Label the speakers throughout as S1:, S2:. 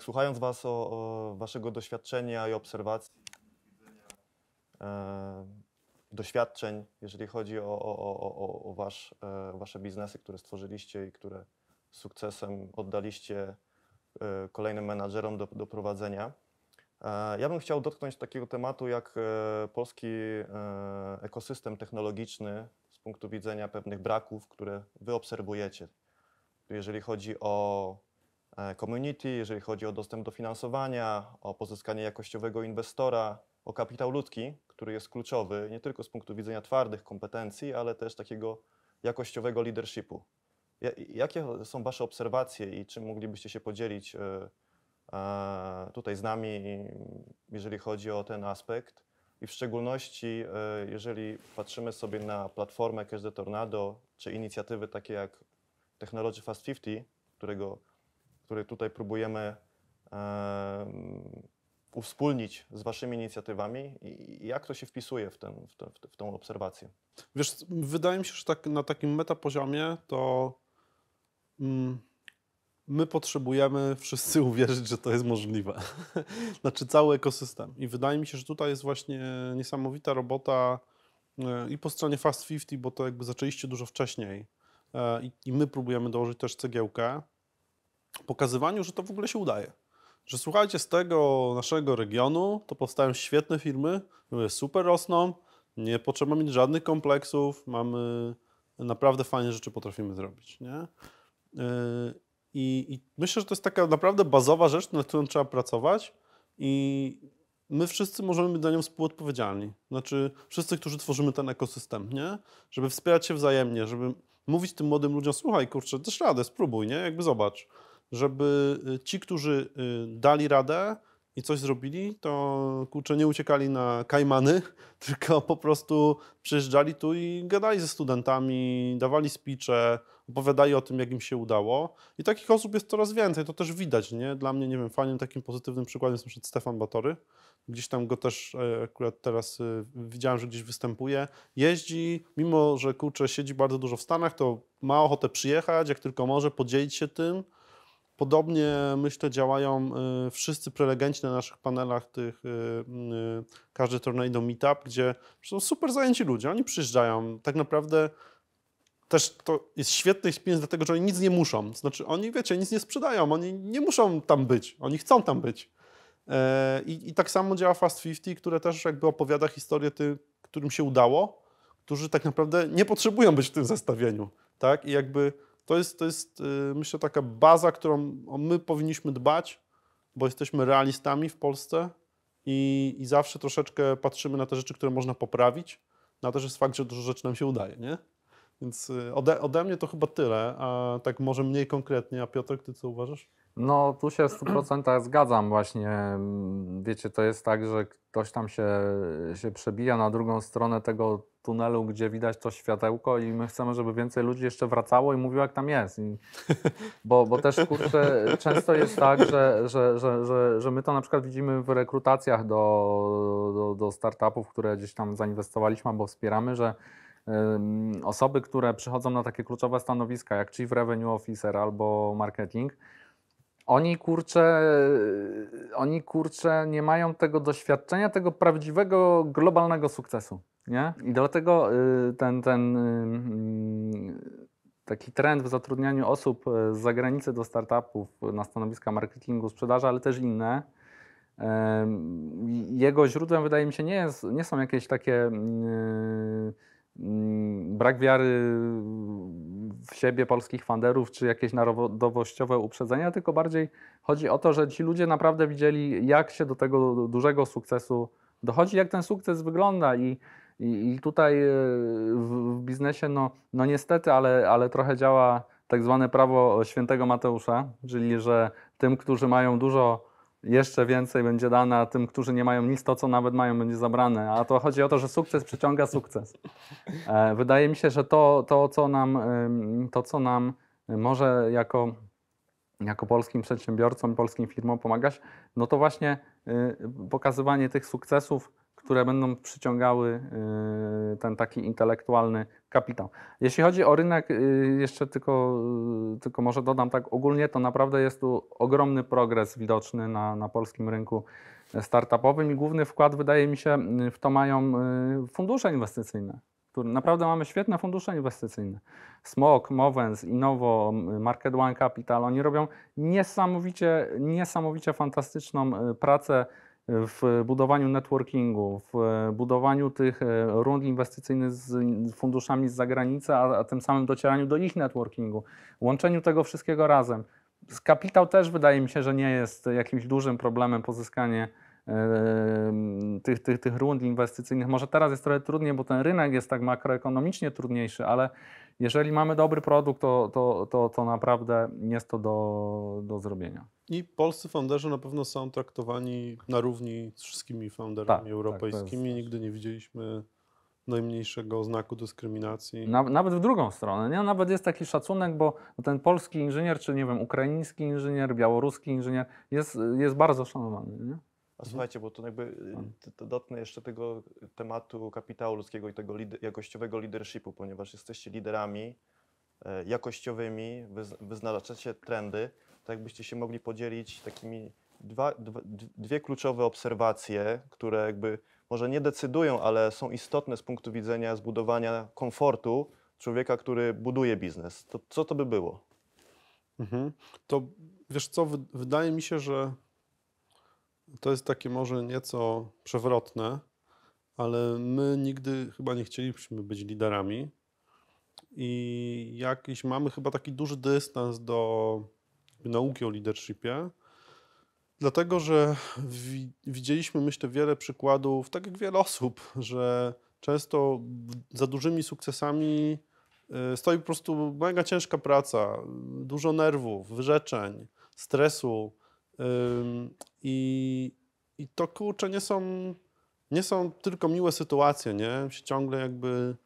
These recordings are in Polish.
S1: Tak, słuchając Was o, o Waszego doświadczenia i obserwacji, e, doświadczeń, jeżeli chodzi o, o, o, o, wasz, e, Wasze biznesy, które stworzyliście i które z sukcesem oddaliście e, kolejnym menadżerom do, do prowadzenia. E, ja bym chciał dotknąć takiego tematu jak e, polski e, ekosystem technologiczny z punktu widzenia pewnych braków, które wy obserwujecie. Jeżeli chodzi o E, community, jeżeli chodzi o dostęp do finansowania, o pozyskanie jakościowego inwestora, o kapitał ludzki, który jest kluczowy nie tylko z punktu widzenia twardych kompetencji, ale też takiego jakościowego leadershipu. Jakie są Wasze obserwacje i czym moglibyście się podzielić e, e, tutaj z nami, jeżeli chodzi o ten aspekt? I w szczególności, jeżeli patrzymy sobie na platformę Cash the Tornado, czy inicjatywy takie jak Technology Fast 50, którego który tutaj próbujemy uwspólnić z Waszymi inicjatywami i jak to się wpisuje w, ten, w, te, w tą obserwację?
S2: Wiesz, wydaje mi się, że tak, na takim metapoziomie to mm, my potrzebujemy wszyscy uwierzyć, że to jest możliwe. znaczy cały ekosystem. I wydaje mi się, że tutaj jest właśnie niesamowita robota e, i po stronie Fast 50, bo to jakby zaczęliście dużo wcześniej e, i, i my próbujemy dołożyć też cegiełkę pokazywaniu, że to w ogóle się udaje. Że słuchajcie, z tego naszego regionu to powstają świetne firmy, super rosną, nie potrzeba mieć żadnych kompleksów, mamy naprawdę fajne rzeczy potrafimy zrobić. Nie? E, I, I, myślę, że to jest taka naprawdę bazowa rzecz, nad którą trzeba pracować i my wszyscy możemy być dla nią współodpowiedzialni. Znaczy wszyscy, którzy tworzymy ten ekosystem, nie? Żeby wspierać się wzajemnie, żeby mówić tym młodym ludziom, słuchaj, kurczę, też radę, spróbuj, nie? Jakby zobacz żeby y, ci, którzy y, dali radę i coś zrobili, to kurczę, nie uciekali na Kajmany, tylko po prostu przyjeżdżali tu i gadali ze studentami, dawali speech'e, opowiadali o tym, jak im się udało. I takich osób jest coraz więcej, to też widać, nie? Dla mnie, nie wiem, fajnym takim pozytywnym przykładem jest np. Stefan Batory. Gdzieś tam go też e, akurat teraz y, widziałem, że gdzieś występuje. Jeździ, mimo że kurczę, siedzi bardzo dużo w Stanach, to ma ochotę przyjechać, jak tylko może, podzielić się tym Podobnie myślę działają y, wszyscy prelegenci na naszych panelach tych y, y, każdy Tornado Meetup, gdzie są super zajęci ludzie, oni przyjeżdżają. Tak naprawdę też to jest świetny experience, dlatego że oni nic nie muszą. Znaczy oni, wiecie, nic nie sprzedają, oni nie muszą tam być, oni chcą tam być. E, I, i tak samo działa Fast 50, które też jakby opowiada historię tym, którym się udało, którzy tak naprawdę nie potrzebują być w tym zestawieniu. Tak? I jakby to jest, to jest y, myślę, taka baza, którą my powinniśmy dbać, bo jesteśmy realistami w Polsce i, i zawsze troszeczkę patrzymy na te rzeczy, które można poprawić, na też jest fakt, że dużo rzeczy nam się udaje, nie? Więc y, ode, ode mnie to chyba tyle, a tak może mniej konkretnie. A Piotr, ty co uważasz?
S3: No, tu się w 100% zgadzam właśnie. Mm, wiecie, to jest tak, że ktoś tam się, się przebija na drugą stronę tego tunelu, gdzie widać to światełko i my chcemy, żeby więcej ludzi jeszcze wracało i mówiło, jak tam jest. I, bo, bo też, kurczę, często jest tak, że, że, że, że, że my to na przykład widzimy w rekrutacjach do, do, do startupów, które gdzieś tam zainwestowaliśmy albo wspieramy, że osoby, które przychodzą na takie kluczowe stanowiska jak Chief Revenue Officer albo marketing, oni kurczę, oni kurczę nie mają tego doświadczenia, tego prawdziwego globalnego sukcesu. Nie? I dlatego y, ten, ten y, mm, taki trend w zatrudnianiu osób y, z zagranicy do startupów na stanowiska marketingu, sprzedaży, ale też inne, jego źródłem wydaje mi się nie, jest, nie są jakieś takie mm, Mm, brak wiary w siebie polskich fanderów, czy jakieś narodowościowe uprzedzenia, tylko bardziej chodzi o to, że ci ludzie naprawdę widzieli, jak się do tego dużego sukcesu dochodzi, jak ten sukces wygląda i, i, i tutaj e, w, w, biznesie, no, no niestety, ale, ale trochę działa tak zwane prawo świętego Mateusza, czyli że tym, którzy mają dużo jeszcze więcej będzie dane, a tym, którzy nie mają nic, to co nawet mają, będzie zabrane. A to chodzi o to, że sukces przyciąga sukces. E, wydaje mi się, że to, to, co, nam, to co nam e, może jako, jako polskim przedsiębiorcom, polskim firmom pomagać, no to właśnie e, pokazywanie tych sukcesów, które będą przyciągały ten taki intelektualny kapitał. Jeśli chodzi o rynek, y, jeszcze tylko, y, tylko może dodam tak ogólnie, to naprawdę jest tu ogromny progres widoczny na, na polskim rynku startupowym i główny wkład wydaje mi się w to mają y, fundusze inwestycyjne. naprawdę mamy świetne fundusze inwestycyjne. Smok, Mowens, Innovo, Market One Capital, oni robią niesamowicie, niesamowicie fantastyczną pracę w budowaniu networkingu, w budowaniu tych e, rund inwestycyjnych z funduszami z zagranicy, a, a tym samym docieraniu do ich networkingu, łączeniu tego wszystkiego razem. Kapitał też wydaje mi się, że nie jest jakimś dużym problemem pozyskanie tych, tych, tych rund inwestycyjnych. Może teraz jest trochę trudniej, bo ten rynek jest tak makroekonomicznie trudniejszy, ale jeżeli mamy dobry produkt, to, to, to, to naprawdę jest to do, do zrobienia.
S2: I polscy founderzy na pewno są traktowani na równi z wszystkimi founderami tak, tak europejskimi. Tak, Nigdy nie widzieliśmy najmniejszego znaku dyskryminacji. Nawet
S3: w drugą stronę, nie? Nawet jest taki szacunek, bo ten polski inżynier, czy nie wiem, ukraiński inżynier, białoruski inżynier jest, jest bardzo szanowany, nie?
S1: A mhm. słuchajcie, bo to jakby no. dotknę jeszcze tego tematu kapitału ludzkiego i tego lider, jakościowego leadershipu, ponieważ jesteście liderami e, jakościowymi, wyznaczacie trendy, to tak jakbyście się mogli podzielić takimi dwa, dwa, dwie kluczowe obserwacje, które jakby może nie decydują, ale są istotne z punktu widzenia zbudowania komfortu człowieka,
S2: który buduje biznes. To co to by było? Mhm. To wiesz co, wydaje mi się, że to jest takie może nieco przewrotne, ale my nigdy chyba nie chcieliśmy być liderami i jakiś mamy chyba taki duży dystans do nauki o leadershipie, dlatego że widzieliśmy, myślę, wiele przykładów, tak jak wiele osób, że często za dużymi sukcesami y, stoi po prostu mega ciężka praca, dużo nerwów, wyrzeczeń, stresu, i, i to kurczę nie są, nie są tylko miłe sytuacje, nie? ciągle jakby,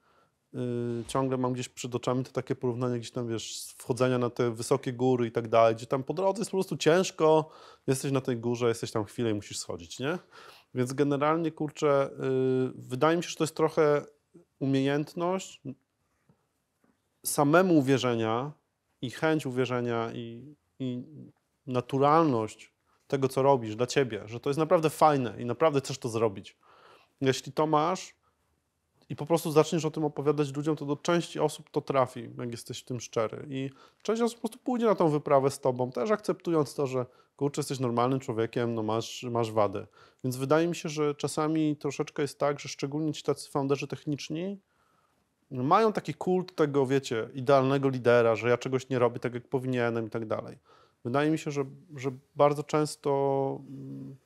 S2: y, ciągle mam gdzieś przed oczami te takie porównania gdzieś tam, wiesz, wchodzenia na te wysokie góry i tak dalej, gdzie tam po drodze jest po prostu ciężko, jesteś na tej górze, jesteś tam chwilę i musisz schodzić, nie? Więc generalnie, kurczę, y, wydaje mi się, że to jest trochę umiejętność samemu uwierzenia i chęć uwierzenia i, i naturalność tego, co robisz dla ciebie, że to jest naprawdę fajne i naprawdę chcesz to zrobić. Jeśli to masz i po prostu zaczniesz o tym opowiadać ludziom, to do części osób to trafi, jak jesteś w tym szczery. I część osób po prostu pójdzie na tą wyprawę z tobą, też akceptując to, że kurczę, jesteś normalnym człowiekiem, no masz, masz wadę. Więc wydaje mi się, że czasami troszeczkę jest tak, że szczególnie ci tacy founderzy techniczni, mają taki kult tego, wiecie, idealnego lidera, że ja czegoś nie robię tak, jak powinienem i tak dalej wydaje mi się, że, że bardzo często mm,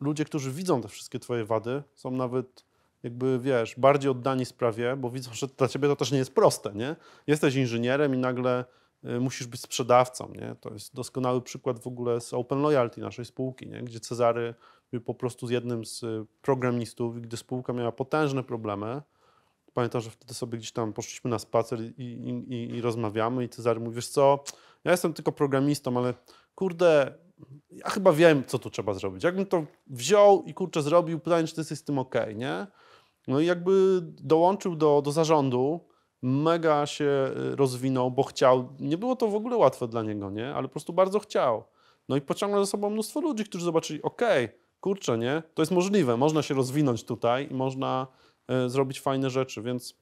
S2: ludzie, którzy widzą te wszystkie twoje wady, są nawet jakby, wiesz, bardziej oddani sprawie, bo widzą, że dla ciebie to też nie jest proste, nie? Jesteś inżynierem i nagle y, musisz być sprzedawcą, nie? To jest doskonały przykład w ogóle z Open Loyalty naszej spółki, nie? Gdzie Cezary był po prostu z jednym z y, programistów, gdy spółka miała potężne problemy, Pamiętam, że wtedy sobie gdzieś tam poszliśmy na spacer i, i, i, i rozmawiamy i Cezary mówisz, co, ja jestem tylko programistą, ale kurde, ja chyba wiem, co tu trzeba zrobić. Jakbym to wziął i kurczę zrobił, pytanie, czy ty jesteś z tym okej, okay, nie? No i jakby dołączył do, do zarządu, mega się y, rozwinął, bo chciał. Nie było to w ogóle łatwe dla niego, nie? Ale po prostu bardzo chciał. No i pociągnął za sobą mnóstwo ludzi, którzy zobaczyli, okej, okay, kurczę, nie? To jest możliwe, można się rozwinąć tutaj i można E, zrobić fajne rzeczy, więc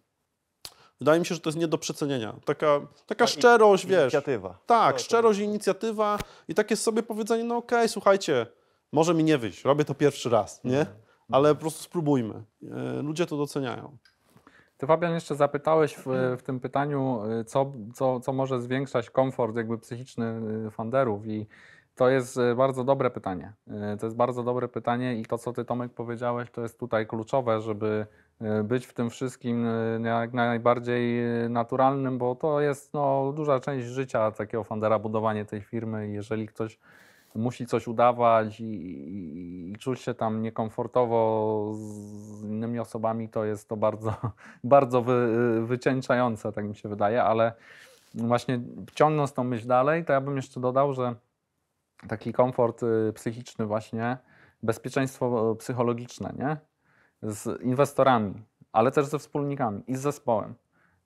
S2: wydaje mi się, że to jest nie do przecenienia. Taka, taka szczerość, wiesz. Inicjatywa. Tak, no, szczerość i inicjatywa i takie sobie powiedzenie, no okej, okay, słuchajcie, może mi nie wyjść, robię to pierwszy raz, nie? Mhm. Ale po prostu
S3: spróbujmy. E, ludzie to doceniają. Ty, Fabian, jeszcze zapytałeś w, w tym pytaniu, e, co, co, co może zwiększać komfort jakby psychiczny funderów i to jest bardzo dobre pytanie. To jest bardzo dobre pytanie i to, co ty Tomek powiedziałeś, to jest tutaj kluczowe, żeby E, być w tym wszystkim e, jak najbardziej e, naturalnym, bo to jest no, duża część życia takiego fundera, budowanie tej firmy. Jeżeli ktoś musi coś udawać i, i, i czuć się tam niekomfortowo z innymi osobami, to jest to bardzo, bardzo wy, wycieńczające, tak mi się wydaje, ale właśnie ciągnąc tą myśl dalej, to ja bym jeszcze dodał, że taki komfort psychiczny właśnie, bezpieczeństwo psychologiczne, nie? z inwestorami, ale też ze wspólnikami i z zespołem,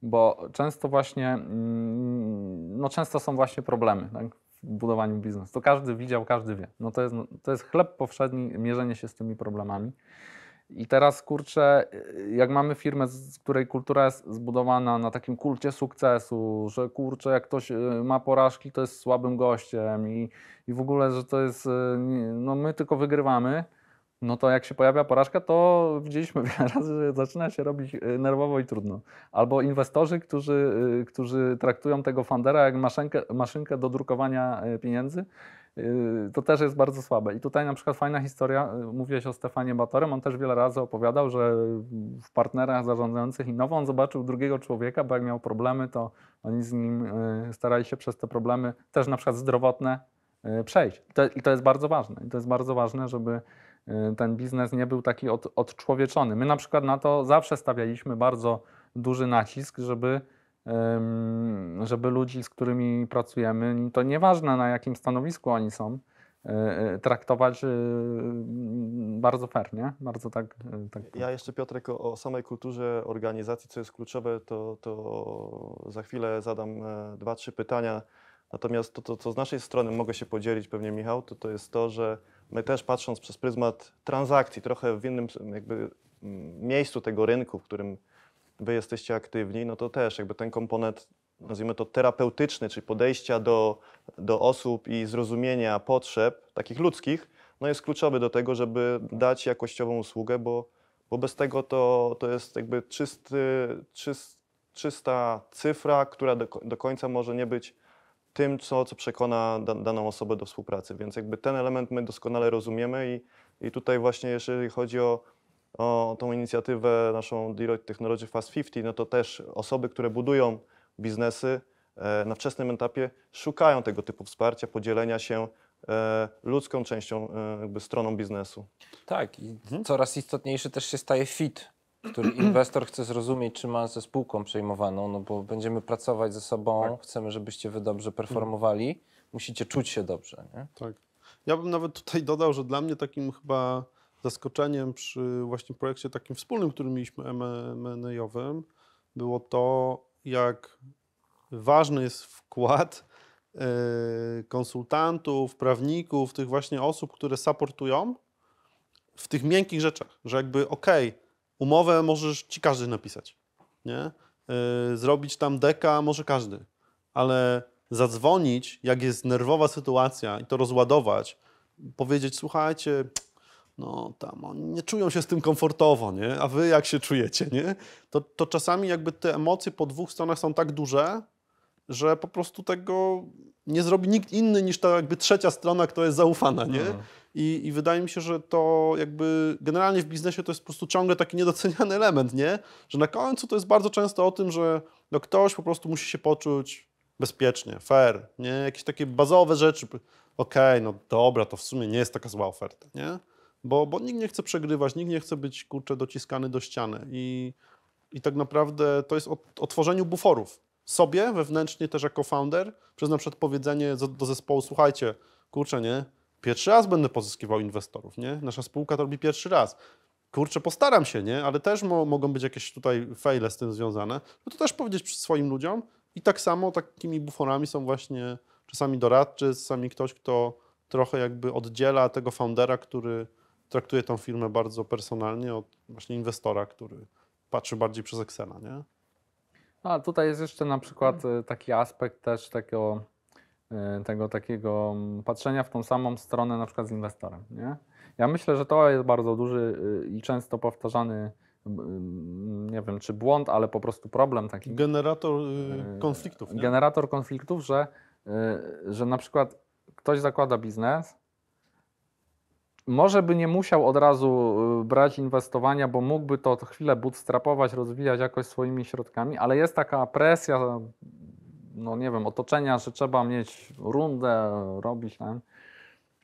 S3: bo często właśnie, mm, no często są właśnie problemy tak, w budowaniu biznesu. To każdy widział, każdy wie. No to, jest, no, to jest chleb powszedni, mierzenie się z tymi problemami. I teraz kurczę, jak mamy firmę, z której kultura jest zbudowana na takim kulcie sukcesu, że kurczę, jak ktoś e, ma porażki, to jest słabym gościem i, i w ogóle, że to jest, e, no my tylko wygrywamy, no to jak się pojawia porażka, to widzieliśmy wiele razy, że zaczyna się robić y, nerwowo i trudno. Albo inwestorzy, którzy, y, którzy traktują tego fundera jak maszynkę, maszynkę do drukowania y, pieniędzy, to też jest bardzo słabe. I tutaj na przykład fajna historia, mówiłeś o Stefanie Batorem, on też wiele razy opowiadał, że w partnerach zarządzających Innową on zobaczył drugiego człowieka, bo jak miał problemy, to oni z nim starali się przez te problemy, też na przykład zdrowotne, przejść. I to, I to jest bardzo ważne. I to jest bardzo ważne, żeby Y, ten biznes nie był taki od, odczłowieczony. My na przykład na to zawsze stawialiśmy bardzo duży nacisk, żeby, żeby ludzi, z którymi pracujemy, to nieważne na jakim stanowisku oni są, y, y, traktować bardzo fernie, bardzo tak, tak.
S1: Ja jeszcze Piotrek o, o, samej kulturze organizacji, co jest kluczowe, to, to za chwilę zadam e, dwa, trzy pytania. Natomiast to, to, co z naszej strony mogę się podzielić, pewnie Michał, to, to jest to, że my też patrząc przez pryzmat transakcji, trochę w innym jakby mm, miejscu tego rynku, w którym wy jesteście aktywni, no to też jakby ten komponent, nazwijmy to terapeutyczny, czyli podejścia do, do osób i zrozumienia potrzeb takich ludzkich, no jest kluczowy do tego, żeby dać jakościową usługę, bo, bo bez tego to, to jest jakby czysty, czyst, czysta cyfra, która do, do końca może nie być tym, co, co przekona da, daną osobę do współpracy. Więc jakby ten element my doskonale rozumiemy i, i tutaj właśnie jeżeli chodzi o, o tą inicjatywę naszą Deloitte Technology Fast 50, no to też osoby, które budują biznesy e, na wczesnym etapie szukają tego typu wsparcia, podzielenia się
S4: e, ludzką częścią, e, jakby stroną biznesu. Tak, i mhm. coraz istotniejszy też się staje fit który inwestor chce zrozumieć, czy ma ze spółką przejmowaną, no bo będziemy pracować ze sobą, tak. chcemy, żebyście wy dobrze performowali, musicie czuć się dobrze.
S3: Nie? Tak.
S2: Ja bym nawet tutaj dodał, że dla mnie takim chyba zaskoczeniem przy właśnie projekcie takim wspólnym, który mieliśmy M&A-owym, było to, jak ważny jest wkład y, konsultantów, prawników, tych właśnie osób, które supportują w tych miękkich rzeczach, że jakby okej, okay, Umowę możesz ci każdy napisać, nie? Y, zrobić tam deka może każdy, ale zadzwonić, jak jest nerwowa sytuacja i to rozładować, powiedzieć, słuchajcie, no tam oni nie czują się z tym komfortowo, nie? A wy jak się czujecie, nie? To, to czasami jakby te emocje po dwóch stronach są tak duże, że po prostu tego nie zrobi nikt inny niż ta jakby trzecia strona, która jest zaufana, nie? No. I, I, wydaje mi się, że to jakby generalnie w biznesie to jest po prostu ciągle taki niedoceniany element, nie? Że na końcu to jest bardzo często o tym, że no ktoś po prostu musi się poczuć bezpiecznie, fair, nie? Jakieś takie bazowe rzeczy. Okej, okay, no dobra, to w sumie nie jest taka zła oferta, nie? Bo, bo nikt nie chce przegrywać, nikt nie chce być, kurczę, dociskany do ściany i, i tak naprawdę to jest o, o tworzeniu buforów sobie wewnętrznie też jako founder, przez na przykład powiedzenie do, zespołu, słuchajcie, kurczę, nie? Pierwszy raz będę pozyskiwał inwestorów, nie? Nasza spółka to robi pierwszy raz. Kurczę, postaram się, nie? Ale też mo mogą być jakieś tutaj fejle z tym związane. No to też powiedzieć swoim ludziom. I tak samo takimi buforami są właśnie czasami doradczy, czasami ktoś, kto trochę jakby oddziela tego foundera, który traktuje tą firmę bardzo personalnie od właśnie inwestora, który patrzy bardziej przez Excela, nie?
S3: A tutaj jest jeszcze na przykład y, taki aspekt też takiego Y, tego takiego mm, patrzenia w tą samą stronę, na przykład z inwestorem. Nie? Ja myślę, że to jest bardzo duży y, i często powtarzany, nie wiem czy błąd, ale po prostu problem taki. Generator y, konfliktów. Nie? Generator konfliktów, że, że na przykład ktoś zakłada biznes, może by nie musiał od razu brać inwestowania, bo mógłby to chwilę bootstrapować, rozwijać jakoś swoimi środkami, ale jest taka presja no nie wiem, otoczenia, że trzeba mieć rundę, robić. Ten.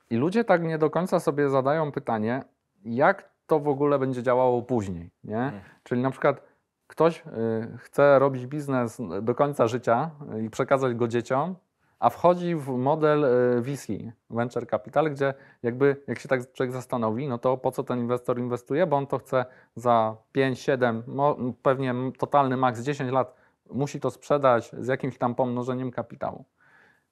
S3: I ludzie tak nie do końca sobie zadają pytanie, jak to w ogóle będzie działało później. Nie? Mhm. Czyli na przykład ktoś y, chce robić biznes do końca życia y, i przekazać go dzieciom, a wchodzi w model VC, y, Venture Capital, gdzie jakby jak się tak człowiek zastanowi, no to po co ten inwestor inwestuje, bo on to chce za 5, 7, pewnie totalny maks 10 lat musi to sprzedać z jakimś tam pomnożeniem kapitału.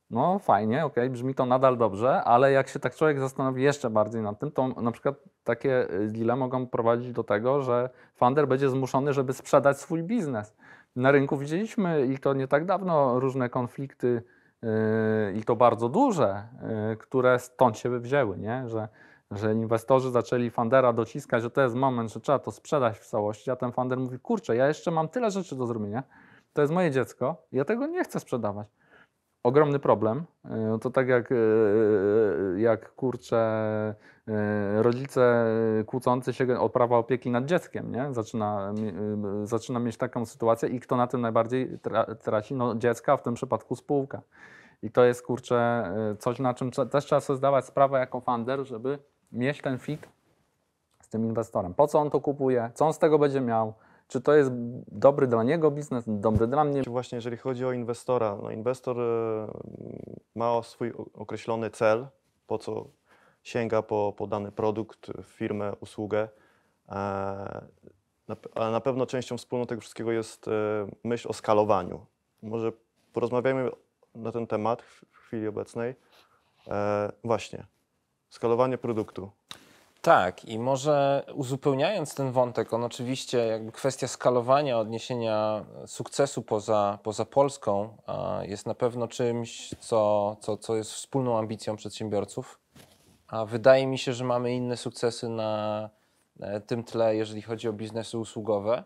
S3: No fajnie, ok, brzmi to nadal dobrze, ale jak się tak człowiek zastanowi jeszcze bardziej nad tym, to na przykład takie y, dile mogą prowadzić do tego, że funder będzie zmuszony, żeby sprzedać swój biznes. Na rynku widzieliśmy i to nie tak dawno różne konflikty yy, i to bardzo duże, yy, które stąd się wzięły, nie? Że, że inwestorzy zaczęli fundera dociskać, że to jest moment, że trzeba to sprzedać w całości, a ten funder mówi, kurczę, ja jeszcze mam tyle rzeczy do zrobienia, to jest moje dziecko, ja tego nie chcę sprzedawać. Ogromny problem. E, to tak jak, e, e, jak kurczę, rodzice kłócący się o prawa opieki nad dzieckiem, nie? Zaczyna, zaczyna mieć taką sytuację i kto na tym najbardziej traci? No dziecka, w tym przypadku spółka. I to jest kurczę coś, na czym też trzeba sobie zdawać sprawę jako funder, żeby mieć ten fit z tym inwestorem. Po co on to kupuje, co on z tego będzie miał, czy to jest dobry dla niego biznes, dobry dla mnie? Właśnie jeżeli chodzi
S1: o inwestora, no inwestor e, ma swój określony cel, po co sięga po, po dany produkt, firmę, usługę. E, ale na pewno częścią wspólną tego wszystkiego jest e, myśl o skalowaniu. Może porozmawiajmy na ten temat w chwili obecnej. Właśnie,
S4: skalowanie produktu. Tak, i może uzupełniając ten wątek, on oczywiście jakby kwestia skalowania, odniesienia sukcesu poza, poza Polską jest na pewno czymś, co, co, co jest wspólną ambicją przedsiębiorców. A wydaje mi się, że mamy inne sukcesy na e, tym tle, jeżeli chodzi o biznesy usługowe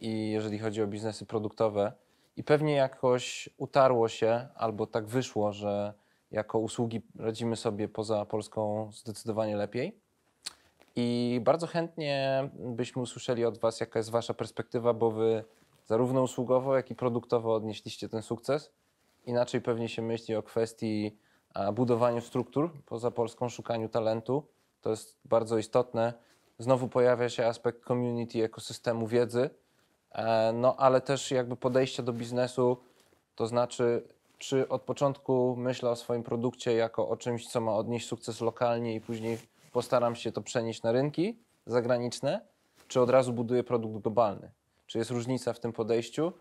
S4: i jeżeli chodzi o biznesy produktowe. I pewnie jakoś utarło się, albo tak wyszło, że jako usługi radzimy sobie poza Polską zdecydowanie lepiej. I bardzo chętnie byśmy usłyszeli od Was, jaka jest Wasza perspektywa, bo Wy zarówno usługowo, jak i produktowo odnieśliście ten sukces. Inaczej pewnie się myśli o kwestii budowaniu struktur poza Polską, szukaniu talentu. To jest bardzo istotne. Znowu pojawia się aspekt community, ekosystemu wiedzy, e, no ale też jakby podejścia do biznesu, to znaczy, czy od początku myśla o swoim produkcie jako o czymś, co ma odnieść sukces lokalnie i później postaram się to przenieść na rynki zagraniczne, czy od razu buduję produkt globalny? Czy jest różnica w tym podejściu?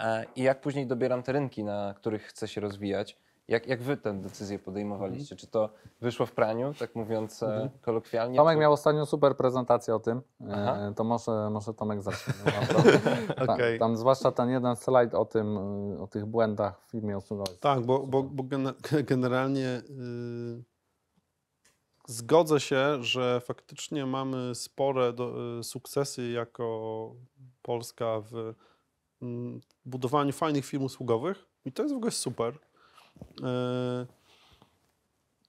S4: E, I jak później dobieram te rynki, na których chcę się rozwijać? Jak, jak wy tę decyzję podejmowaliście? Czy to wyszło w praniu, tak mówiąc e, mhm. kolokwialnie? Tomek miał
S3: ostatnio super prezentację o tym. E, to może, może Tomek zacznie. tam, okay. tam zwłaszcza ten jeden slajd o tym, o tych błędach w firmie usługowej.
S2: Tak, bo, bo, bo generalnie... Yy zgodzę się, że faktycznie mamy spore do, y, sukcesy jako Polska w mm, budowaniu fajnych firm usługowych i to jest w ogóle super. Y,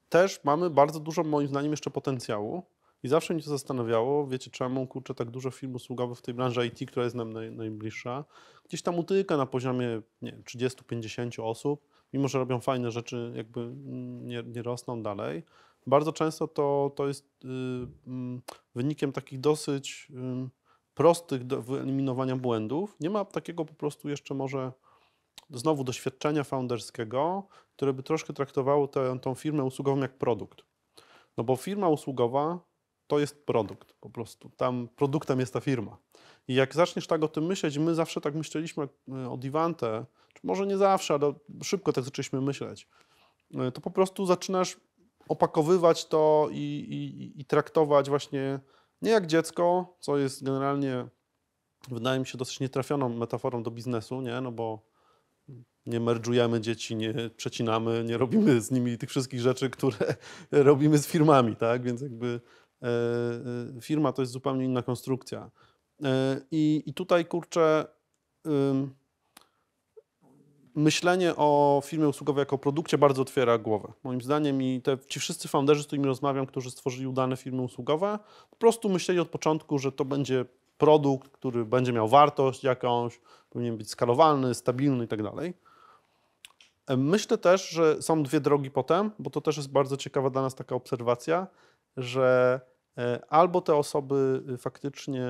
S2: też mamy bardzo dużo, moim zdaniem, jeszcze potencjału. I zawsze mnie to zastanawiało, wiecie czemu, kurczę, tak dużo firm usługowych w tej branży IT, która jest nam naj, najbliższa, gdzieś tam utyka na poziomie 30-50 osób, mimo że robią fajne rzeczy, jakby mm, nie, nie rosną dalej bardzo często to, to jest y, mm, wynikiem takich dosyć y, prostych do wyeliminowania błędów. Nie ma takiego po prostu jeszcze może znowu doświadczenia founderskiego, które by troszkę traktowało tę, tą firmę usługową jak produkt. No bo firma usługowa to jest produkt po prostu. Tam produktem jest ta firma. I jak zaczniesz tak o tym myśleć, my zawsze tak myśleliśmy y, o Divante, czy może nie zawsze, ale szybko tak zaczęliśmy myśleć, to po prostu zaczynasz opakowywać to i, i, i traktować właśnie nie jak dziecko, co jest generalnie, wydaje mi się, dosyć nietrafioną metaforą do biznesu, nie? No bo nie merdżujemy dzieci, nie przecinamy, nie robimy z nimi tych wszystkich rzeczy, które robimy z firmami, tak? Więc jakby e, e, firma to jest zupełnie inna konstrukcja. E, i, I tutaj kurczę. Y, myślenie o firmie usługowej jako produkcie bardzo otwiera głowę. Moim zdaniem i te, ci wszyscy founderzy, z którymi rozmawiam, którzy stworzyli udane firmy usługowe, po prostu myśleli od początku, że to będzie produkt, który będzie miał wartość jakąś, powinien być skalowalny, stabilny itd. Tak Myślę też, że są dwie drogi potem, bo to też jest bardzo ciekawa dla nas taka obserwacja, że e, Albo te osoby y, faktycznie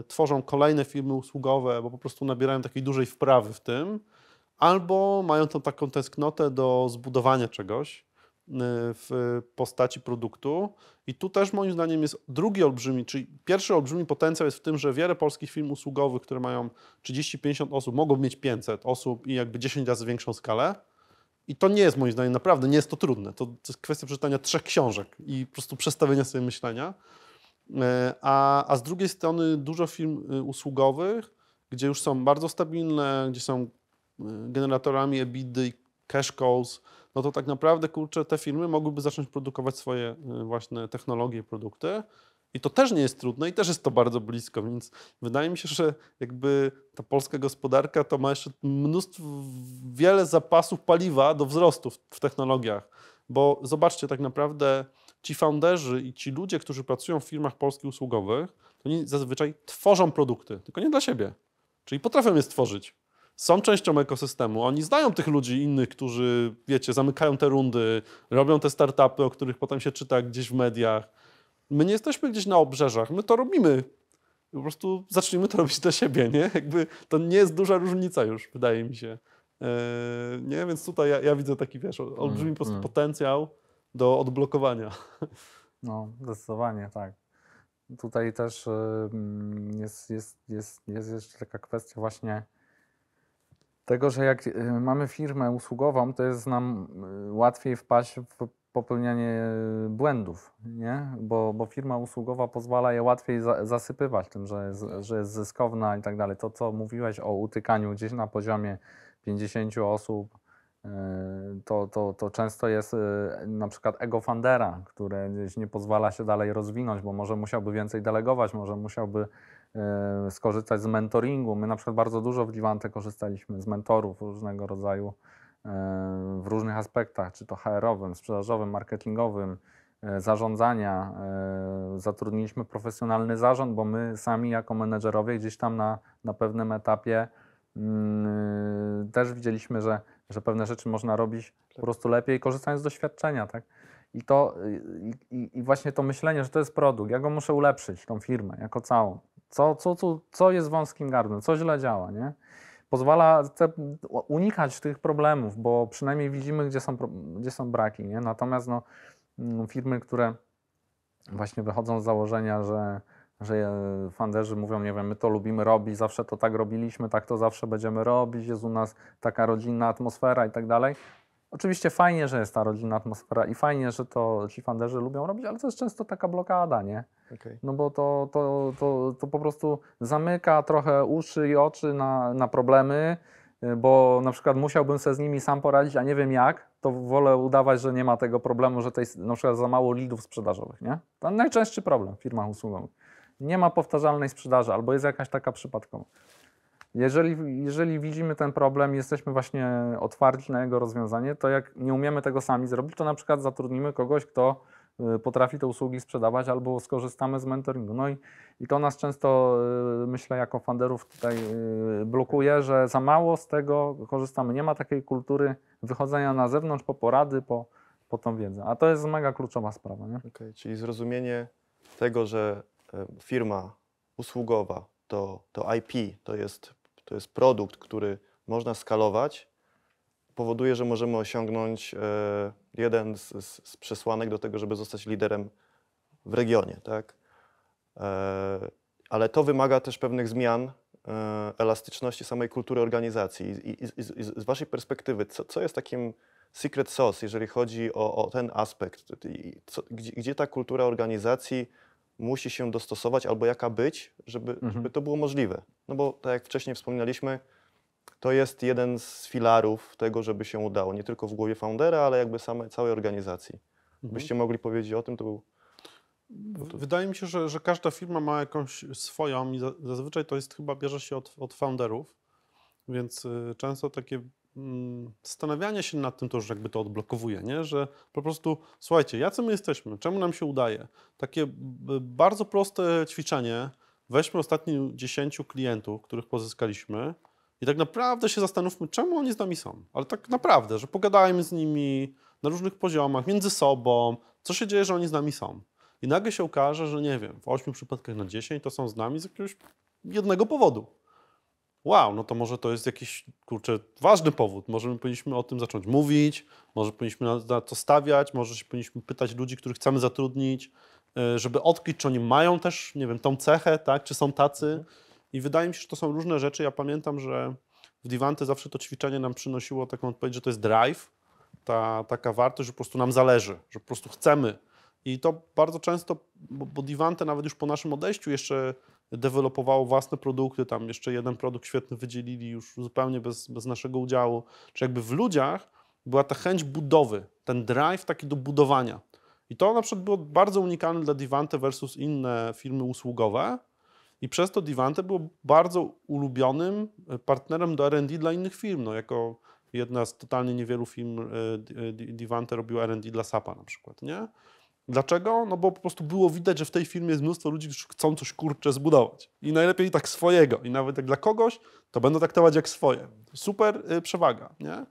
S2: y, tworzą kolejne firmy usługowe, bo po prostu nabierają takiej dużej wprawy w tym, albo mają tą taką tęsknotę do zbudowania czegoś y, w postaci produktu. I tu też moim zdaniem jest drugi olbrzymi, czyli pierwszy olbrzymi potencjał jest w tym, że wiele polskich firm usługowych, które mają 30-50 osób, mogą mieć 500 osób i jakby 10 razy większą skalę. I to nie jest moim zdaniem naprawdę, nie jest to trudne. To, to jest kwestia przeczytania trzech książek i po prostu przestawienia sobie myślenia. Y, a, a z drugiej strony dużo firm y, usługowych, gdzie już są bardzo stabilne, gdzie są Y, generatorami EBITDA i cash calls, no to tak naprawdę, kurczę, te firmy mogłyby zacząć produkować swoje y, właśnie technologie, produkty. I to też nie jest trudne i też jest to bardzo blisko, więc wydaje mi się, że jakby ta polska gospodarka to ma jeszcze mnóstwo, wiele zapasów paliwa do wzrostu w, w technologiach. Bo zobaczcie, tak naprawdę ci founderzy i ci ludzie, którzy pracują w firmach polskich usługowych, to oni zazwyczaj tworzą produkty, tylko nie dla siebie. Czyli potrafią je stworzyć są częścią ekosystemu. Oni znają tych ludzi innych, którzy, wiecie, zamykają te rundy, robią te startupy, o których potem się czyta gdzieś w mediach. My nie jesteśmy gdzieś na obrzeżach, my to robimy. Po prostu zacznijmy to robić dla siebie, nie? Jakby to nie jest duża różnica już, wydaje mi się. Yy, nie, więc tutaj ja, ja, widzę taki, wiesz, mm, olbrzymi mm, po prostu mm. potencjał do odblokowania.
S3: No, zdecydowanie, tak. Tutaj też jest, jest, jest, jest jeszcze taka kwestia właśnie tego, że jak y, mamy firmę usługową, to jest nam y, łatwiej wpaść w popełnianie y, błędów, nie? Bo, bo firma usługowa pozwala je łatwiej za, zasypywać tym, że jest, że jest zyskowna i tak dalej. To, co mówiłeś o utykaniu gdzieś na poziomie 50 osób, to, to, to często jest na przykład ego fundera, które gdzieś nie pozwala się dalej rozwinąć, bo może musiałby więcej delegować, może musiałby E, skorzystać z mentoringu. My na przykład bardzo dużo w Liwante korzystaliśmy z mentorów różnego rodzaju e, w różnych aspektach, czy to HR-owym, sprzedażowym, marketingowym, e, zarządzania. Zatrudniliśmy profesjonalny zarząd, bo my sami jako menedżerowie gdzieś tam na, na pewnym etapie mm, też widzieliśmy, że, że pewne rzeczy można robić po prostu lepiej, korzystając z doświadczenia. Tak? I, to, i, i właśnie to myślenie, że to jest produkt, ja go muszę ulepszyć, tą firmę jako całą. Co, co, co, co jest wąskim gardłem, co źle działa, nie? Pozwala te, unikać tych problemów, bo przynajmniej widzimy, gdzie są, gdzie są braki, nie? Natomiast no, mm, firmy, które właśnie wychodzą z założenia, że że e, fanderzy mówią, nie wiem, my to lubimy robić, zawsze to tak robiliśmy, tak to zawsze będziemy robić, jest u nas taka rodzinna atmosfera i tak dalej, Oczywiście fajnie, że jest ta rodzinna atmosfera i fajnie, że to ci fanderzy lubią robić, ale to jest często taka blokada, nie? Okay. No bo to, to, to, to po prostu zamyka trochę uszy i oczy na, na problemy, y, bo na przykład musiałbym sobie z nimi sam poradzić, a nie wiem jak, to wolę udawać, że nie ma tego problemu, że tej, na przykład za mało lidów sprzedażowych, nie? To najczęstszy problem w firmach usługowych. Nie ma powtarzalnej sprzedaży albo jest jakaś taka przypadkowa. Jeżeli, jeżeli widzimy ten problem i jesteśmy właśnie otwarci na jego rozwiązanie, to jak nie umiemy tego sami zrobić, to na przykład zatrudnimy kogoś, kto y, potrafi te usługi sprzedawać albo skorzystamy z mentoringu. No i, i to nas często, y, myślę, jako funderów tutaj y, blokuje, że za mało z tego korzystamy. Nie ma takiej kultury wychodzenia na zewnątrz po porady, po, po tą wiedzę. A to jest mega kluczowa sprawa. Nie? Okay,
S1: czyli zrozumienie tego, że e, firma usługowa to, to IP, to jest to jest produkt, który można skalować, powoduje, że możemy osiągnąć e, jeden z, z, z przesłanek do tego, żeby zostać liderem w regionie. Tak? E, ale to wymaga też pewnych zmian e, elastyczności samej kultury organizacji. I, i, i z Waszej perspektywy, co, co, jest takim secret sauce, jeżeli chodzi o, o ten aspekt? Co, gdzie, gdzie ta kultura organizacji musi się dostosować albo jaka być, żeby, mhm. żeby to było możliwe. No bo tak jak wcześniej wspominaliśmy, to jest jeden z filarów tego, żeby się udało. Nie tylko w głowie foundera, ale jakby same, całej organizacji. Mhm. Byście mogli powiedzieć o tym, to był.
S2: Wydaje mi się, że, że, każda firma ma jakąś swoją i zazwyczaj to jest chyba bierze się od, od founderów, więc y, często takie Mm, zastanawianie się nad tym to już jakby to odblokowuje, nie? że po prostu słuchajcie, jacy my jesteśmy, czemu nam się udaje. Takie bardzo proste ćwiczenie. Weźmy ostatnich 10 klientów, których pozyskaliśmy i tak naprawdę się zastanówmy, czemu oni z nami są. Ale tak naprawdę, że pogadajmy z nimi na różnych poziomach, między sobą, co się dzieje, że oni z nami są. I nagle się okaże, że nie wiem, w 8 przypadkach na 10 to są z nami z jakiegoś jednego powodu wow, no to może to jest jakiś, kurczę, ważny powód. Może my powinniśmy o tym zacząć mówić, może powinniśmy na, na to stawiać, może się powinniśmy pytać ludzi, których chcemy zatrudnić, e, żeby odkryć, czy oni mają też, nie wiem, tą cechę, tak, czy są tacy. Mhm. I wydaje mi się, że to są różne rzeczy. Ja pamiętam, że w Divante zawsze to ćwiczenie nam przynosiło taką odpowiedź, że to jest drive, ta, taka wartość, że po prostu nam zależy, że po prostu chcemy. I to bardzo często, bo, bo Divante nawet już po naszym odejściu jeszcze dewelopowało własne produkty, tam jeszcze jeden produkt świetny wydzielili już zupełnie bez, bez naszego udziału, czy jakby w ludziach była ta chęć budowy, ten drive taki do budowania. I to na przykład było bardzo unikalne dla Divante versus inne firmy usługowe i przez to Divante było bardzo ulubionym e, partnerem do R&D dla innych firm, no jako jedna z totalnie niewielu firm e, e, Divante robił R&D dla SAPa na przykład, nie? Dlaczego? No bo po prostu było widać, że w tej firmie jest mnóstwo ludzi, którzy chcą coś kurcze zbudować. I najlepiej tak swojego. I nawet jak dla kogoś, to będą traktować jak swoje. Super y, przewaga, nie?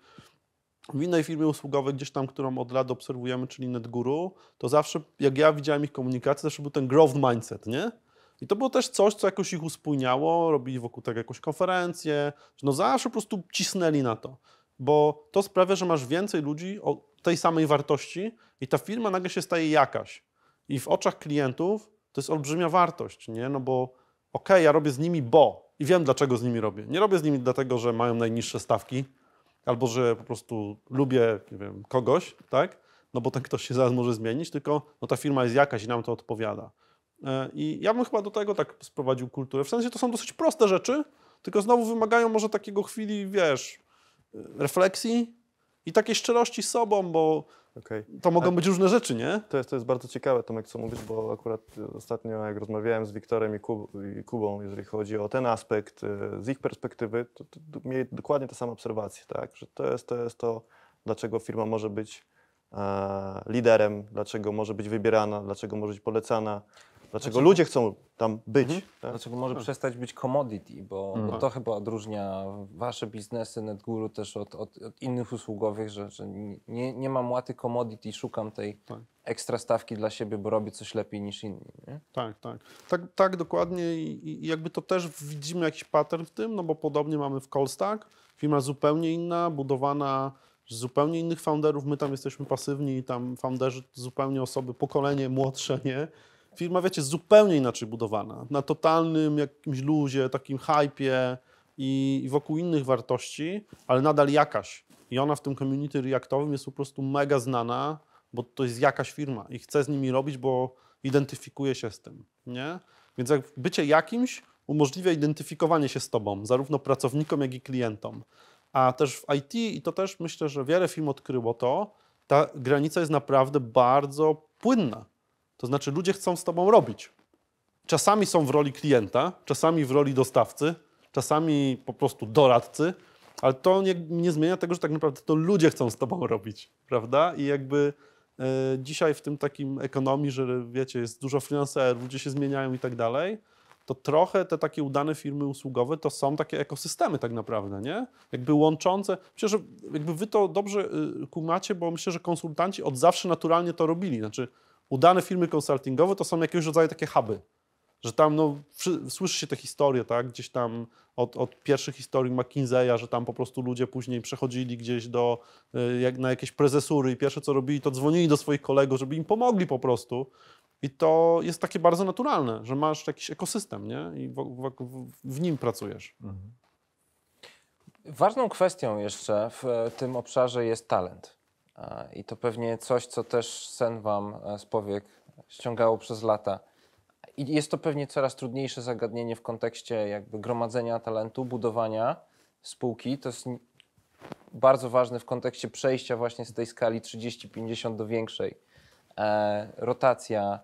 S2: W innej firmie usługowej, gdzieś tam, którą od lat obserwujemy, czyli NetGuru, to zawsze, jak ja widziałem ich komunikację, zawsze był ten growth mindset, nie? I to było też coś, co jakoś ich uspójniało, robili wokół tego jakąś konferencję, no zawsze po prostu cisnęli na to bo to sprawia, że masz więcej ludzi o tej samej wartości i ta firma nagle się staje jakaś. I w oczach klientów to jest olbrzymia wartość, nie? No bo okej, okay, ja robię z nimi, bo i wiem, dlaczego z nimi robię. Nie robię z nimi dlatego, że mają najniższe stawki albo że po prostu lubię nie wiem, kogoś, tak? No bo ten ktoś się zaraz może zmienić, tylko no ta firma jest jakaś i nam to odpowiada. E, I ja bym chyba do tego tak sprowadził kulturę. W sensie to są dosyć proste rzeczy, tylko znowu wymagają może takiego chwili, wiesz, refleksji i takiej szczerości z sobą, bo okay. to mogą A być różne rzeczy, nie? To jest, to jest
S1: bardzo ciekawe, Tomek, co mówisz, bo akurat y, ostatnio jak rozmawiałem z Wiktorem i, Kub, i Kubą, jeżeli chodzi o ten aspekt, y, z ich perspektywy, to, to, to mieli dokładnie te same obserwacje, tak? Że to jest, to jest to, dlaczego firma może być e, liderem, dlaczego może być wybierana,
S4: dlaczego może być polecana. Dlaczego, znaczy- ludzie chcą tam być? Mhm. Tak? Dlaczego może hmm. przestać być commodity, bo, mhm. bo, to chyba odróżnia wasze biznesy NetGuru też od, od, od innych usługowych, że, że nie, nie mam łaty commodity, szukam tej tak. ekstra stawki dla siebie, bo robię coś lepiej niż inni.
S3: Nie?
S2: Tak, tak. Tak, tak dokładnie I, jakby to też widzimy jakiś pattern w tym, no bo podobnie mamy w Colstack, firma zupełnie inna, budowana z zupełnie innych founderów, my tam jesteśmy pasywni i tam founderzy zupełnie osoby, pokolenie młodsze, nie? firma, wiecie, jest zupełnie inaczej budowana. Na totalnym jakimś luzie, takim hypie i, i wokół innych wartości, ale nadal jakaś. I ona w tym community reactowym jest po prostu mega znana, bo to jest jakaś firma i chce z nimi robić, bo identyfikuje się z tym, nie? Więc jak bycie jakimś umożliwia identyfikowanie się z tobą, zarówno pracownikom, jak i klientom. A też w IT, i to też myślę, że wiele firm odkryło to, ta granica jest naprawdę bardzo płynna. To znaczy ludzie chcą z tobą robić. Czasami są w roli klienta, czasami w roli dostawcy, czasami po prostu doradcy, ale to nie, nie zmienia tego, że tak naprawdę to ludzie chcą z tobą robić, prawda? I jakby e, dzisiaj w tym takim ekonomii, że wiecie, jest dużo finanserów, ludzie się zmieniają i tak dalej, to trochę te takie udane firmy usługowe to są takie ekosystemy tak naprawdę, nie? Jakby łączące, myślę, że jakby wy to dobrze y, kumacie, bo myślę, że konsultanci od zawsze naturalnie to robili, znaczy udane firmy konsultingowe to są jakiegoś rodzaju takie huby, że tam no, słyszy się te historie, tak, gdzieś tam od, od pierwszych historii McKinseya, że tam po prostu ludzie później przechodzili gdzieś do, y, jak, na jakieś prezesury i pierwsze co robili, to dzwonili do swoich kolegów, żeby im pomogli po prostu. I to jest takie bardzo naturalne, że masz jakiś ekosystem, nie? I w, w, w nim pracujesz. Mhm.
S4: Ważną kwestią jeszcze w tym obszarze jest talent. I to pewnie coś, co też sen wam z e, powiek ściągało przez lata. I jest to pewnie coraz trudniejsze zagadnienie w kontekście jakby gromadzenia talentu, budowania spółki. To jest bardzo ważne w kontekście przejścia właśnie z tej skali 30-50 do większej. E, rotacja,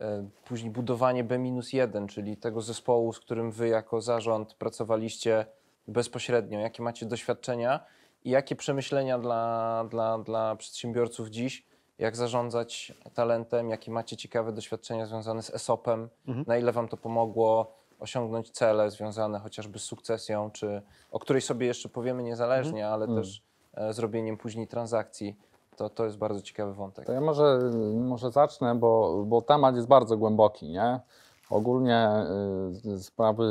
S4: e, później budowanie B-1, czyli tego zespołu, z którym wy jako zarząd pracowaliście bezpośrednio. Jakie macie doświadczenia? i jakie przemyślenia dla, dla, dla przedsiębiorców dziś, jak zarządzać talentem, jakie macie ciekawe doświadczenia związane z ESOP-em, mhm. na ile wam to pomogło osiągnąć cele związane chociażby z sukcesją, czy o której sobie jeszcze powiemy niezależnie, mhm. ale mhm. też e, zrobieniem później transakcji. To, to jest bardzo ciekawy wątek.
S3: To ja może, może zacznę, bo, bo temat jest bardzo głęboki, nie? Ogólnie y, sprawy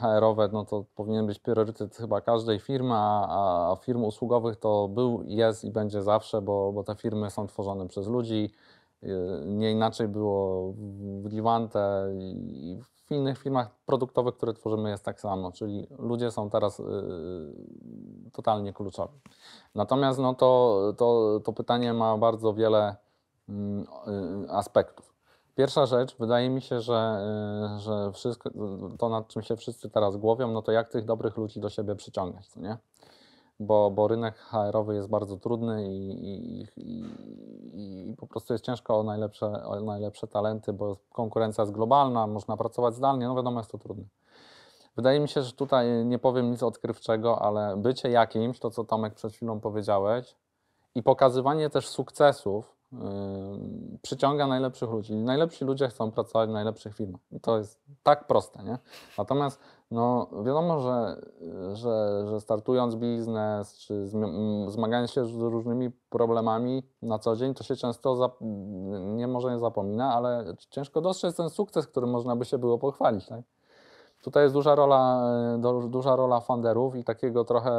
S3: HR-owe no to powinien być priorytet chyba każdej firmy, a, a firm usługowych to był, jest i będzie zawsze, bo, bo te firmy są tworzone przez ludzi. Y, nie inaczej było w Livante i w innych firmach produktowych, które tworzymy, jest tak samo, czyli ludzie są teraz y, totalnie kluczowi. Natomiast no to, to, to pytanie ma bardzo wiele mm, aspektów. Pierwsza rzecz, wydaje mi się, że, y, że wszystko, to, nad czym się wszyscy teraz głowią, no to jak tych dobrych ludzi do siebie przyciągać, nie? Bo, bo rynek HR-owy jest bardzo trudny i, i, i, i po prostu jest ciężko o najlepsze, o najlepsze talenty, bo konkurencja jest globalna, można pracować zdalnie, no wiadomo, jest to trudne. Wydaje mi się, że tutaj nie powiem nic odkrywczego, ale bycie jakimś, to co Tomek przed chwilą powiedziałeś, i pokazywanie też sukcesów, przyciąga najlepszych ludzi. Najlepsi ludzie chcą pracować w najlepszych firmach. I to jest tak proste, nie? Natomiast no, wiadomo, że, że, że startując biznes, czy zmagając się z różnymi problemami na co dzień, to się często za, nie może nie zapomina, ale ciężko dostrzec ten sukces, który można by się było pochwalić, tak? Tutaj jest duża rola, e, duża rola funderów i takiego trochę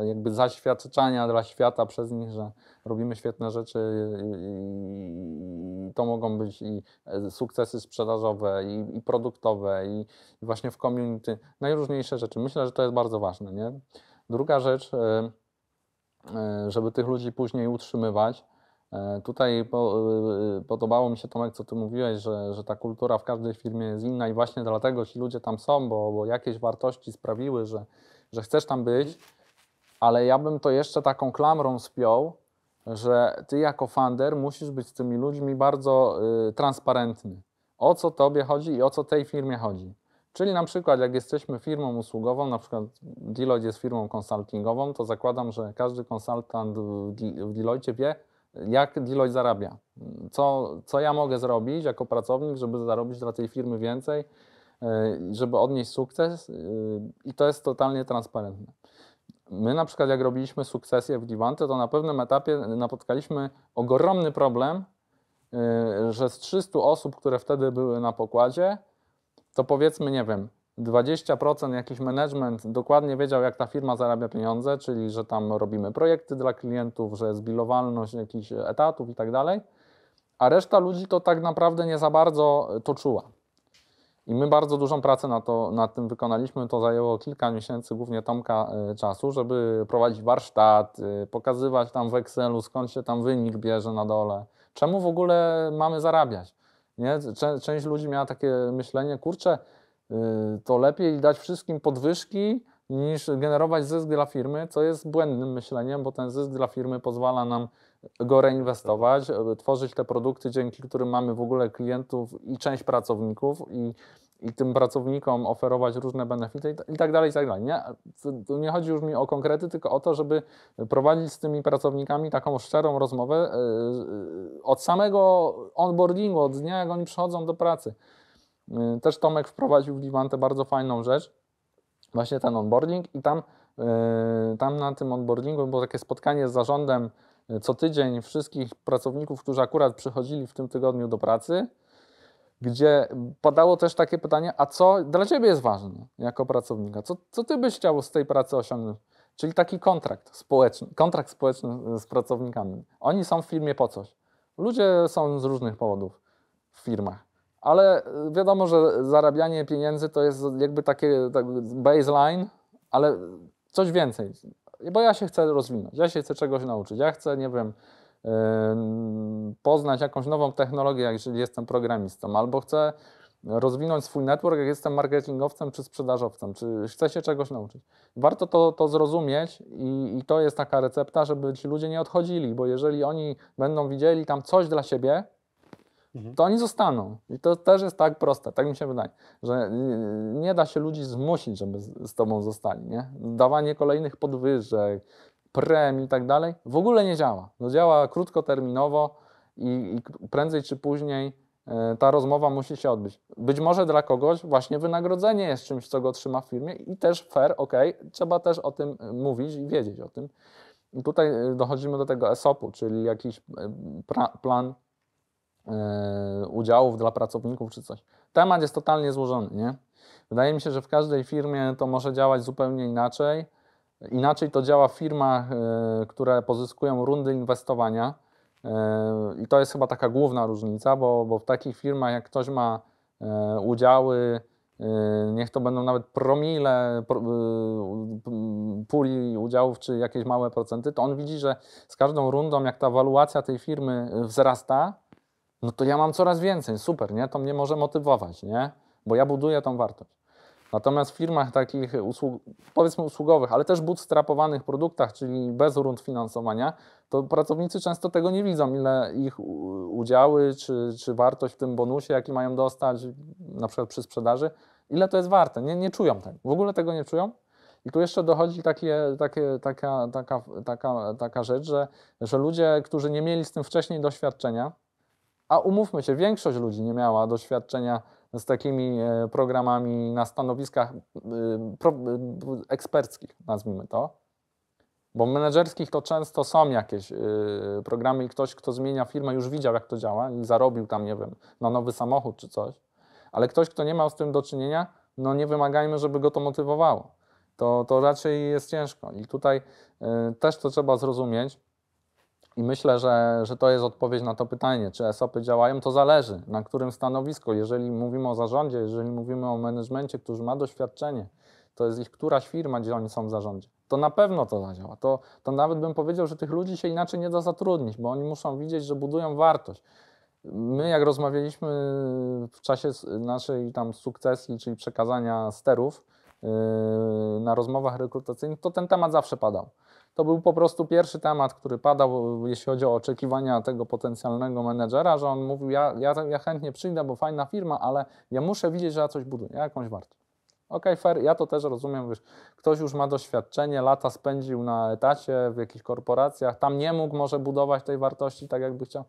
S3: e, jakby zaświadczania dla świata przez nich, że robimy świetne rzeczy i, to mogą być i e, sukcesy sprzedażowe, i, produktowe, i, właśnie w community, najróżniejsze rzeczy. Myślę, że to jest bardzo ważne. Nie? Druga rzecz, żeby tych ludzi później utrzymywać, E, tutaj e, e, podobało mi się Tomek, co ty mówiłeś, że, że ta kultura w każdej firmie jest inna i właśnie dlatego ci ludzie tam są, bo, bo jakieś wartości sprawiły, że, że chcesz tam być, mhm. ale ja bym to jeszcze taką klamrą spiął, że ty jako funder musisz być z tymi ludźmi bardzo y, transparentny. O co tobie chodzi i o co tej firmie chodzi. Czyli na przykład jak jesteśmy firmą usługową, na przykład Deloitte jest firmą konsultingową, to zakładam, że każdy konsultant w, w Deloitte wie, jak Deloitte zarabia, co, co ja mogę zrobić jako pracownik, żeby zarobić dla tej firmy więcej, y, żeby odnieść sukces y, i to jest totalnie transparentne. My na przykład jak robiliśmy sukcesję w Divanty, to na pewnym etapie napotkaliśmy ogromny problem, y, że z 300 osób, które wtedy były na pokładzie, to powiedzmy, nie wiem, 20% jakiś management dokładnie wiedział, jak ta firma zarabia pieniądze, czyli że tam robimy projekty dla klientów, że jest bilowalność jakichś etatów i tak dalej, a reszta ludzi to tak naprawdę nie za bardzo to czuła. I my bardzo dużą pracę na to, nad tym wykonaliśmy. To zajęło kilka miesięcy, głównie Tomka, e, czasu, żeby prowadzić warsztat, e, pokazywać tam w Excelu, skąd się tam wynik bierze na dole. Czemu w ogóle mamy zarabiać? Nie? Część ludzi miała takie myślenie, kurczę, Y, to lepiej dać wszystkim podwyżki niż generować zysk dla firmy, co jest błędnym myśleniem, bo ten zysk dla firmy pozwala nam go reinwestować, y, tworzyć te produkty, dzięki którym mamy w ogóle klientów i część pracowników i, i tym pracownikom oferować różne benefity i tak dalej, i tak dalej. Nie, tu nie chodzi już mi o konkrety, tylko o to, żeby prowadzić z tymi pracownikami taką szczerą rozmowę y, od samego onboardingu, od dnia jak oni przychodzą do pracy. Y, też Tomek wprowadził w Livante bardzo fajną rzecz, właśnie ten onboarding i tam, y, tam na tym onboardingu było takie spotkanie z zarządem y, co tydzień wszystkich pracowników, którzy akurat przychodzili w tym tygodniu do pracy, gdzie padało też takie pytanie, a co dla Ciebie jest ważne jako pracownika? Co, co Ty byś chciał z tej pracy osiągnąć? Czyli taki kontrakt społeczny, kontrakt społeczny z pracownikami. Oni są w firmie po coś. Ludzie są z różnych powodów w firmach ale e, wiadomo, że zarabianie pieniędzy to jest jakby takie tak baseline, ale coś więcej. Bo ja się chcę rozwinąć, ja się chcę czegoś nauczyć, ja chcę, nie wiem, poznać jakąś nową technologię, jeżeli jestem programistą, albo chcę rozwinąć swój network, jak jestem marketingowcem czy sprzedażowcem, czy chcę się czegoś nauczyć. Warto to, to zrozumieć i, i to jest taka recepta, żeby ci ludzie nie odchodzili, bo jeżeli oni będą widzieli tam coś dla siebie, Mhm. to oni zostaną. I to też jest tak proste, tak mi się wydaje, że y, y, nie da się ludzi zmusić, żeby z tobą zostali. Nie? Dawanie kolejnych podwyżek, premii i tak dalej w ogóle nie działa. No działa krótkoterminowo i, i prędzej czy później e, ta rozmowa musi się odbyć. Być może dla kogoś właśnie wynagrodzenie jest czymś, co go trzyma w firmie i też fair, ok, trzeba też o tym e, mówić i wiedzieć o tym. I tutaj e, dochodzimy do tego ESOP-u, czyli jakiś plan E, udziałów dla pracowników czy coś. Temat jest totalnie złożony, nie? Wydaje mi się, że w każdej firmie to może działać zupełnie inaczej. Inaczej to działa w firmach, e, które pozyskują rundy inwestowania. E, I to jest chyba taka główna różnica, bo, bo w takich firmach, jak ktoś ma udziały, niech to będą nawet promile puli udziałów czy jakieś małe procenty, to on widzi, że z każdą rundą, jak ta waluacja tej firmy wzrasta, no to ja mam coraz więcej, super, nie? To mnie może motywować, nie? Bo ja buduję tą wartość. Natomiast w firmach takich usług, powiedzmy usługowych, ale też bootstrapowanych produktach, czyli bez rund finansowania, to pracownicy często tego nie widzą, ile ich udziały czy, czy wartość w tym bonusie, jaki mają dostać, na przykład przy sprzedaży, ile to jest warte. Nie, nie czują tego, w ogóle tego nie czują. I tu jeszcze dochodzi takie, takie, taka, taka, taka, taka rzecz, że, że ludzie, którzy nie mieli z tym wcześniej doświadczenia, a umówmy się, większość ludzi nie miała doświadczenia z takimi e, programami na stanowiskach e, eksperckich, nazwijmy to. Bo menedżerskich to często są jakieś e, programy i ktoś, kto zmienia firmę, już widział, jak to działa i zarobił tam, nie wiem, na nowy samochód czy coś. Ale ktoś, kto nie miał z tym do czynienia, no nie wymagajmy, żeby go to motywowało. To, to raczej jest ciężko. I tutaj też to trzeba zrozumieć, i myślę, że, że to jest odpowiedź na to pytanie, czy ESOPy działają, to zależy, na którym stanowisku. Jeżeli mówimy o zarządzie, jeżeli mówimy o menedżmencie, który ma doświadczenie, to jest ich któraś firma, gdzie oni są w zarządzie. To na pewno to zadziała. To, to nawet bym powiedział, że tych ludzi się inaczej nie da zatrudnić, bo oni muszą widzieć, że budują wartość. My, jak rozmawialiśmy w czasie naszej tam sukcesji, czyli przekazania sterów yy, na rozmowach rekrutacyjnych, to ten temat zawsze padał. To był po prostu pierwszy temat, który padał, jeśli chodzi o oczekiwania tego potencjalnego menedżera, że on mówił, ja, ja, ja chętnie przyjdę, bo fajna firma, ale ja muszę widzieć, że ja coś buduję, jakąś wartość. OK, fair, ja to też rozumiem, wiesz, ktoś już ma doświadczenie, lata spędził na etacie w jakichś korporacjach, tam nie mógł może budować tej wartości tak, jakby chciał.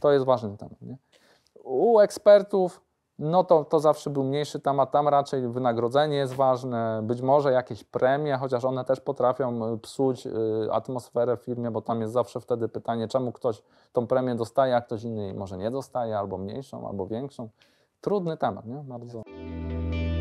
S3: To jest ważny temat. Nie? U ekspertów no to, to zawsze był mniejszy temat. Tam raczej wynagrodzenie jest ważne, być może jakieś premie, chociaż one też potrafią y, psuć y, atmosferę w firmie, bo tam jest zawsze wtedy pytanie, czemu ktoś tą premię dostaje, a ktoś inny może nie dostaje, albo mniejszą, albo większą. Trudny temat, nie? Bardzo.